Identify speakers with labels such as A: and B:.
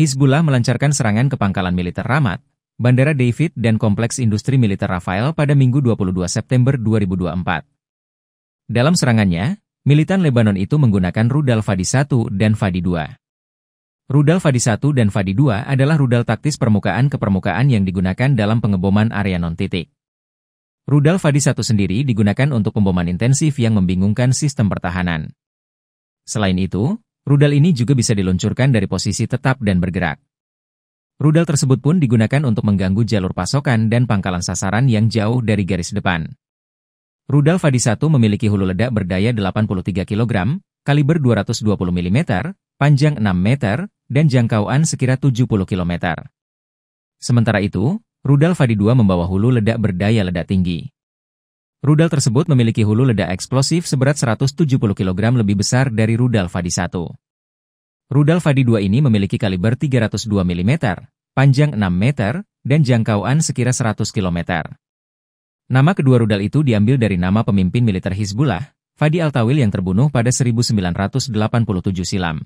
A: Hizbullah melancarkan serangan ke pangkalan militer Ramat, Bandara David dan Kompleks Industri Militer Rafael pada Minggu 22 September 2024. Dalam serangannya, militan Lebanon itu menggunakan rudal Fadi 1 dan Fadi 2. Rudal Fadi 1 dan Fadi 2 adalah rudal taktis permukaan ke permukaan yang digunakan dalam pengeboman area non-titik. Rudal Fadi 1 sendiri digunakan untuk pemboman intensif yang membingungkan sistem pertahanan. Selain itu, Rudal ini juga bisa diluncurkan dari posisi tetap dan bergerak. Rudal tersebut pun digunakan untuk mengganggu jalur pasokan dan pangkalan sasaran yang jauh dari garis depan. Rudal Fadi 1 memiliki hulu ledak berdaya 83 kg, kaliber 220 mm, panjang 6 meter, dan jangkauan sekira 70 km. Sementara itu, Rudal Fadi 2 membawa hulu ledak berdaya ledak tinggi. Rudal tersebut memiliki hulu ledak eksplosif seberat 170 kg lebih besar dari rudal Fadi 1. Rudal Fadi 2 ini memiliki kaliber 302 mm, panjang 6 meter, dan jangkauan sekira 100 km. Nama kedua rudal itu diambil dari nama pemimpin militer Hizbullah, Fadi Altawil yang terbunuh pada 1987 silam.